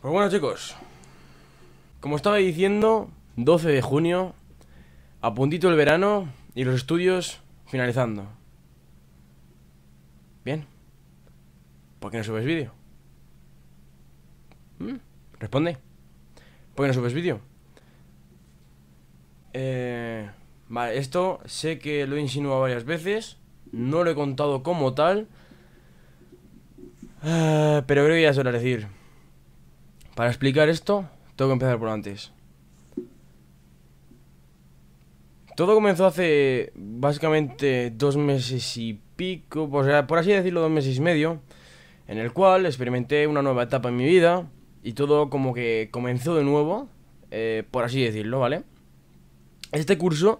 Pues bueno chicos, como estaba diciendo, 12 de junio, a puntito el verano y los estudios finalizando. Bien. ¿Por qué no subes vídeo? Mm, responde. ¿Por qué no subes vídeo? Eh, vale, esto sé que lo he insinuado varias veces, no lo he contado como tal, eh, pero creo que ya se decir. Para explicar esto, tengo que empezar por antes. Todo comenzó hace básicamente dos meses y pico, por así decirlo, dos meses y medio, en el cual experimenté una nueva etapa en mi vida y todo como que comenzó de nuevo, eh, por así decirlo, ¿vale? Este curso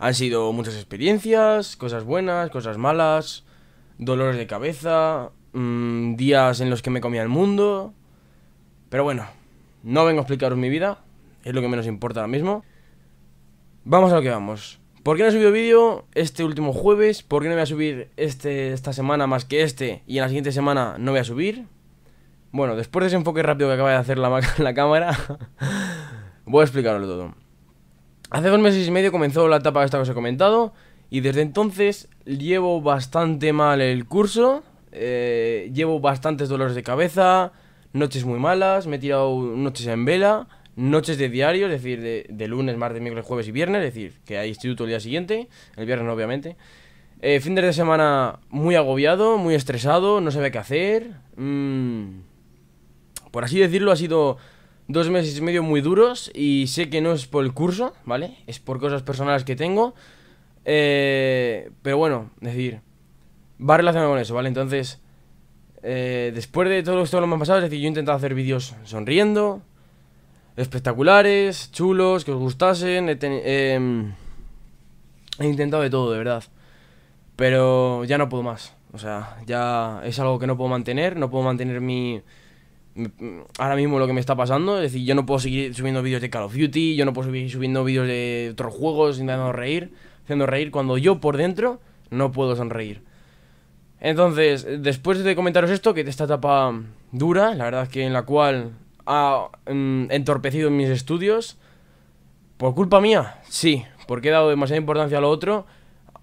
han sido muchas experiencias, cosas buenas, cosas malas, dolores de cabeza, mm, días en los que me comía el mundo, pero bueno, no vengo a explicaros mi vida, es lo que menos importa ahora mismo. Vamos a lo que vamos. ¿Por qué no he subido vídeo este último jueves? ¿Por qué no voy a subir este, esta semana más que este? Y en la siguiente semana no voy a subir. Bueno, después de ese enfoque rápido que acaba de hacer la, la cámara, voy a explicarlo todo. Hace dos meses y medio comenzó la etapa esta que os he comentado. Y desde entonces llevo bastante mal el curso. Eh, llevo bastantes dolores de cabeza noches muy malas, me he tirado noches en vela, noches de diario, es decir, de, lunes, martes, miércoles, jueves y viernes, es decir, que hay instituto el día siguiente, el viernes obviamente. Eh, fin de semana muy agobiado, muy estresado, no sabe qué hacer. Mm, por así decirlo, ha sido dos meses y medio muy duros y sé que no es por el curso, ¿vale? Es por cosas personales que tengo. Eh, pero bueno, es decir, va relacionado con eso, ¿vale? Entonces, eh, después de todo esto que me pasado, es decir, yo he intentado hacer vídeos sonriendo, espectaculares, chulos, que os gustasen. Em, he, intentado de todo, de verdad. Pero ya no puedo más. O sea, ya es algo que no puedo mantener. No puedo mantener mi. ahora mismo lo que me está pasando. Es decir, yo no puedo seguir subiendo vídeos de Call of Duty. Yo no puedo seguir subiendo vídeos de otros juegos intentando reír. Haciendo reír cuando yo por dentro no puedo sonreír. Entonces, después de comentaros esto, que esta etapa dura, la verdad que en la cual ha mm, entorpecido mis estudios, por culpa mía, sí, porque he dado demasiada importancia a lo otro,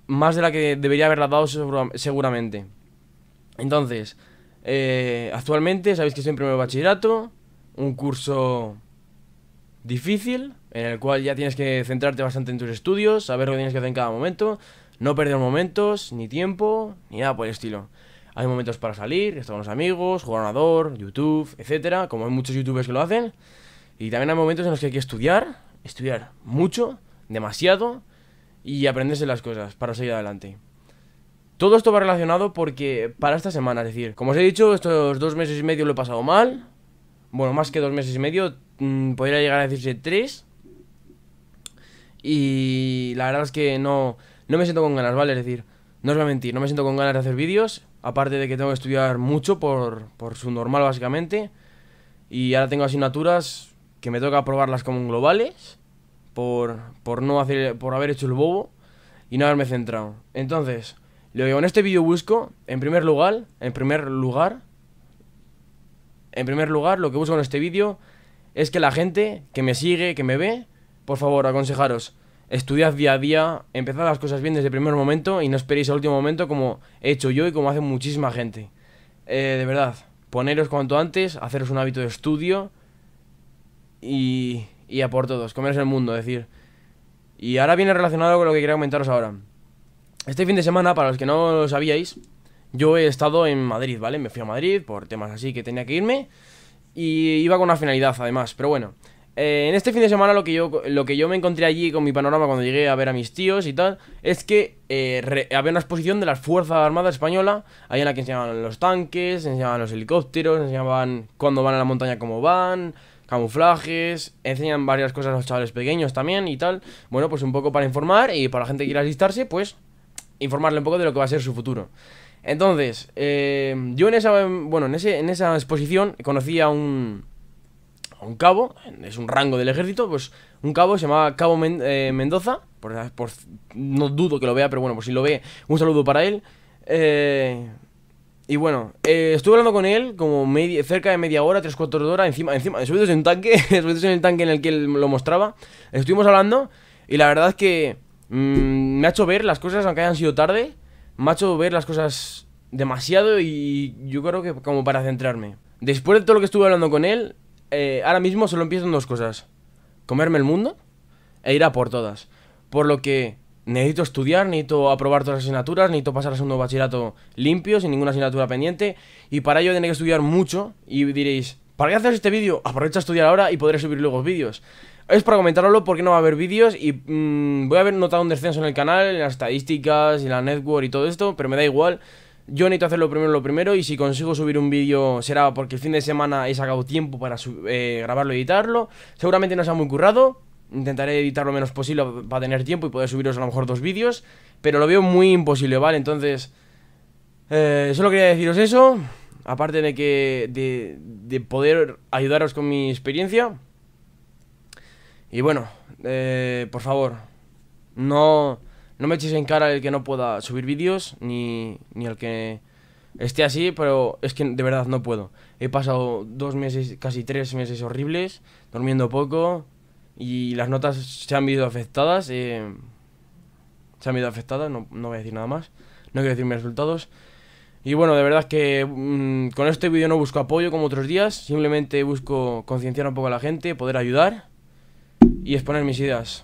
más de la que debería haberla dado seguramente. Entonces, eh, actualmente sabéis que estoy en primer bachillerato, un curso difícil, en el cual ya tienes que centrarte bastante en tus estudios, saber lo que tienes que hacer en cada momento, no perder momentos, ni tiempo, ni nada por el estilo. Hay momentos para salir, estar con los amigos, jugar a YouTube, etcétera, como hay muchos youtubers que lo hacen. Y también hay momentos en los que hay que estudiar, estudiar mucho, demasiado, y aprenderse las cosas para seguir adelante. Todo esto va relacionado porque para esta semana, es decir, como os he dicho, estos dos meses y medio lo he pasado mal. Bueno, más que dos meses y medio, mm, podría llegar a decirse tres. Y la verdad es que no, no me siento con ganas, ¿vale? Es decir, no os voy a mentir, no me siento con ganas de hacer vídeos, aparte de que tengo que estudiar mucho por, por su normal básicamente, y ahora tengo asignaturas que me toca aprobarlas como globales, por, por, no hacer, por haber hecho el bobo y no haberme centrado. Entonces, lo que con este vídeo busco, en primer lugar, en primer lugar, en primer lugar, lo que busco en este vídeo es que la gente que me sigue, que me ve, por favor, aconsejaros, estudiad día a día, empezad las cosas bien desde el primer momento y no esperéis al último momento como he hecho yo y como hace muchísima gente. Eh, de verdad, poneros cuanto antes, haceros un hábito de estudio y, y a por todos, comeros el mundo, es decir. Y ahora viene relacionado con lo que quería comentaros ahora. Este fin de semana, para los que no lo sabíais, yo he estado en Madrid, ¿vale? Me fui a Madrid por temas así que tenía que irme y iba con una finalidad además, pero bueno. Eh, en este fin de semana lo que, yo, lo que yo me encontré allí con mi panorama cuando llegué a ver a mis tíos y tal, es que eh, había una exposición de las Fuerzas Armadas Española ahí en la que enseñaban los tanques, enseñaban los helicópteros, enseñaban cuando van a la montaña, cómo van, camuflajes, enseñan varias cosas a los chavales pequeños también y tal. Bueno, pues un poco para informar y para la gente que quiera alistarse, pues informarle un poco de lo que va a ser su futuro. Entonces, eh, yo en esa, bueno, en, ese, en esa exposición conocí a un un cabo, es un rango del ejército, pues un cabo se llama Cabo eh, Mendoza, por, no dudo que lo vea, pero bueno, pues si lo ve, un saludo para él. Eh, y bueno, eh, estuve hablando con él como media, cerca de media hora, tres cuartos de hora, encima, encima, subidos en un tanque, en el tanque en el que él lo mostraba, estuvimos hablando y la verdad es que mm, me ha hecho ver las cosas, aunque hayan sido tarde, me ha hecho ver las cosas demasiado y yo creo que como para centrarme. Después de todo lo que estuve hablando con él, eh, ahora mismo solo empiezo en dos cosas. Comerme el mundo e ir a por todas. Por lo que necesito estudiar, necesito aprobar todas las asignaturas, necesito pasar a segundo bachillerato limpio, sin ninguna asignatura pendiente. Y para ello tendré que estudiar mucho. Y diréis, ¿para qué hacer este vídeo? Aprovecha a estudiar ahora y podré subir luego vídeos. Es para comentarlo porque no va a haber vídeos y mm, voy a haber notado un descenso en el canal, en las estadísticas, en la network y todo esto, pero me da igual. Yo necesito hacer lo primero, lo primero, y si consigo subir un vídeo será porque el fin de semana he sacado tiempo para eh, grabarlo y editarlo. Seguramente no sea muy currado, intentaré editar lo menos posible para tener tiempo y poder subiros a lo mejor dos vídeos, pero lo veo muy imposible, ¿vale? Entonces, eh, solo quería deciros eso, aparte de que de, poder ayudaros con mi experiencia. Y bueno, eh, por favor, no no me eches en cara el que no pueda subir vídeos, ni, el que esté así, pero es que de verdad no puedo. He pasado dos meses, casi tres meses horribles, durmiendo poco, y las notas se han visto afectadas. Eh, se han visto afectadas, no, no, voy a decir nada más. No quiero decir mis resultados. Y bueno, de verdad que mm, con este vídeo no busco apoyo como otros días, simplemente busco concienciar un poco a la gente, poder ayudar y exponer mis ideas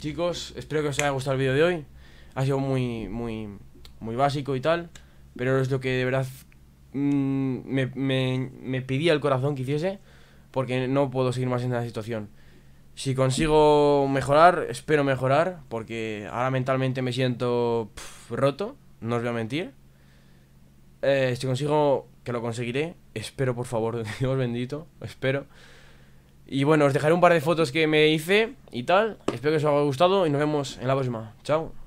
chicos, espero que os haya gustado el vídeo de hoy. Ha sido muy, muy, muy básico y tal, pero es lo que de verdad mm, me, me, pedía el corazón que hiciese, porque no puedo seguir más en esta situación. Si consigo mejorar, espero mejorar, porque ahora mentalmente me siento roto, no os voy a mentir. Eh, si consigo, que lo conseguiré, espero por favor, Dios bendito, espero. Y bueno, os dejaré un par de fotos que me hice y tal. Espero que os haya gustado y nos vemos en la próxima. Chao.